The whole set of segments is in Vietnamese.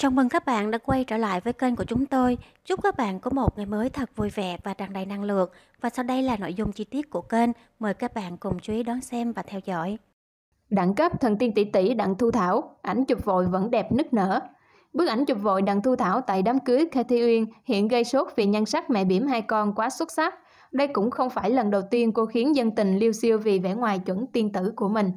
Chào mừng các bạn đã quay trở lại với kênh của chúng tôi. Chúc các bạn có một ngày mới thật vui vẻ và tràn đầy năng lượng. Và sau đây là nội dung chi tiết của kênh. Mời các bạn cùng chú ý đón xem và theo dõi. Đẳng cấp thần tiên tỷ tỷ đặng thu thảo, ảnh chụp vội vẫn đẹp nức nở. Bức ảnh chụp vội đặng thu thảo tại đám cưới Cathy Uyên hiện gây sốt vì nhan sắc mẹ bỉm hai con quá xuất sắc. Đây cũng không phải lần đầu tiên cô khiến dân tình liêu siêu vì vẻ ngoài chuẩn tiên tử của mình.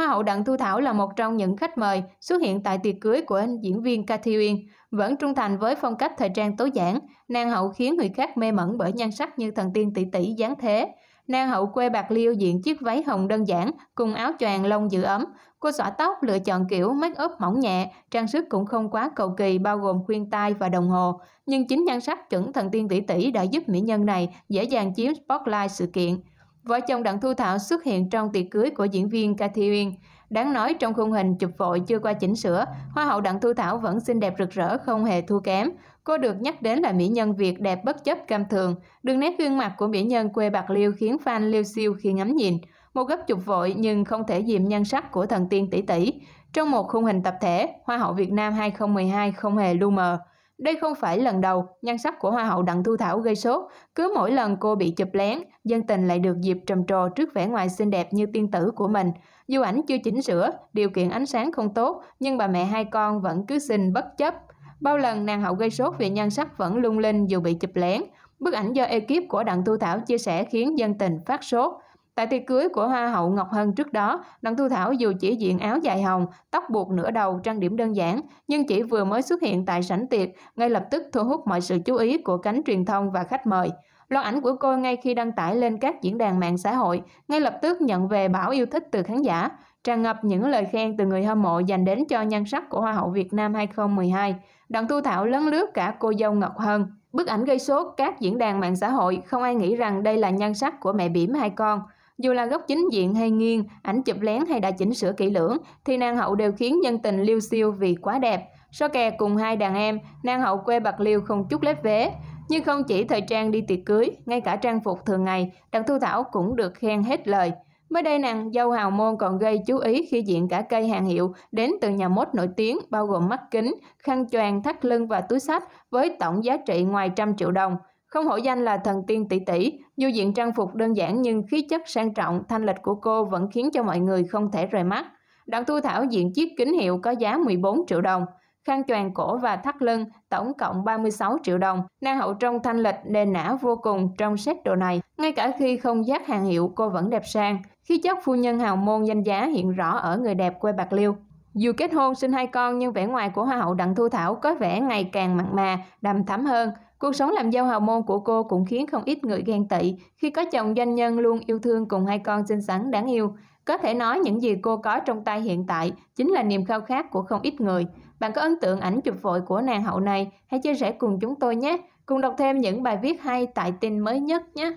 Hoa hậu Đặng Thu Thảo là một trong những khách mời xuất hiện tại tiệc cưới của anh diễn viên Cathy Uyên. Vẫn trung thành với phong cách thời trang tối giản, nàng hậu khiến người khác mê mẩn bởi nhan sắc như thần tiên tỷ tỷ dáng thế. Nàng hậu quê Bạc Liêu diện chiếc váy hồng đơn giản cùng áo choàng lông giữ ấm. Cô xõa tóc lựa chọn kiểu make up mỏng nhẹ, trang sức cũng không quá cầu kỳ bao gồm khuyên tai và đồng hồ. Nhưng chính nhan sắc chuẩn thần tiên tỷ tỷ đã giúp mỹ nhân này dễ dàng chiếm spotlight sự kiện. Vợ chồng Đặng Thu Thảo xuất hiện trong tiệc cưới của diễn viên Cathy Uyên. Đáng nói trong khung hình chụp vội chưa qua chỉnh sửa, Hoa hậu Đặng Thu Thảo vẫn xinh đẹp rực rỡ không hề thua kém. Cô được nhắc đến là mỹ nhân Việt đẹp bất chấp cam thường. Đường nét gương mặt của mỹ nhân quê Bạc Liêu khiến fan liêu siêu khi ngắm nhìn. Một gấp chụp vội nhưng không thể dìm nhan sắc của thần tiên tỷ tỷ. Trong một khung hình tập thể, Hoa hậu Việt Nam 2012 không hề lu mờ. Đây không phải lần đầu, nhan sắc của Hoa hậu Đặng Thu Thảo gây sốt. Cứ mỗi lần cô bị chụp lén, dân tình lại được dịp trầm trồ trước vẻ ngoài xinh đẹp như tiên tử của mình. Dù ảnh chưa chỉnh sửa, điều kiện ánh sáng không tốt, nhưng bà mẹ hai con vẫn cứ xinh bất chấp. Bao lần nàng hậu gây sốt vì nhan sắc vẫn lung linh dù bị chụp lén. Bức ảnh do ekip của Đặng Thu Thảo chia sẻ khiến dân tình phát sốt. Tại tiệc cưới của Hoa hậu Ngọc Hân trước đó, Đặng Thu Thảo dù chỉ diện áo dài hồng, tóc buộc nửa đầu, trang điểm đơn giản, nhưng chỉ vừa mới xuất hiện tại sảnh tiệc, ngay lập tức thu hút mọi sự chú ý của cánh truyền thông và khách mời. Loạt ảnh của cô ngay khi đăng tải lên các diễn đàn mạng xã hội, ngay lập tức nhận về bão yêu thích từ khán giả, tràn ngập những lời khen từ người hâm mộ dành đến cho nhan sắc của Hoa hậu Việt Nam 2012. Đặng Thu Thảo lấn lướt cả cô dâu Ngọc Hân. Bức ảnh gây sốt các diễn đàn mạng xã hội, không ai nghĩ rằng đây là nhan sắc của mẹ bỉm hai con. Dù là góc chính diện hay nghiêng, ảnh chụp lén hay đã chỉnh sửa kỹ lưỡng, thì nàng hậu đều khiến nhân tình liêu siêu vì quá đẹp. So kè cùng hai đàn em, nàng hậu quê Bạc Liêu không chút lép vế. Nhưng không chỉ thời trang đi tiệc cưới, ngay cả trang phục thường ngày, Đặng Thu Thảo cũng được khen hết lời. Mới đây nàng dâu hào môn còn gây chú ý khi diện cả cây hàng hiệu đến từ nhà mốt nổi tiếng bao gồm mắt kính, khăn choàng, thắt lưng và túi sách với tổng giá trị ngoài trăm triệu đồng. Không hổ danh là thần tiên tỷ tỷ, dù diện trang phục đơn giản nhưng khí chất sang trọng, thanh lịch của cô vẫn khiến cho mọi người không thể rời mắt. Đặng Thu Thảo diện chiếc kính hiệu có giá 14 triệu đồng, khăn choàng cổ và thắt lưng tổng cộng 36 triệu đồng. Nàng hậu trong thanh lịch nền nã vô cùng trong set đồ này. Ngay cả khi không giác hàng hiệu cô vẫn đẹp sang. Khí chất phu nhân hào môn danh giá hiện rõ ở người đẹp quê Bạc Liêu. Dù kết hôn sinh hai con nhưng vẻ ngoài của Hoa hậu Đặng Thu Thảo có vẻ ngày càng mặn mà, đầm thắm hơn. Cuộc sống làm dâu hào môn của cô cũng khiến không ít người ghen tị khi có chồng doanh nhân luôn yêu thương cùng hai con xinh xắn đáng yêu. Có thể nói những gì cô có trong tay hiện tại chính là niềm khao khát của không ít người. Bạn có ấn tượng ảnh chụp vội của nàng hậu này? Hãy chia sẻ cùng chúng tôi nhé. Cùng đọc thêm những bài viết hay tại tin mới nhất nhé.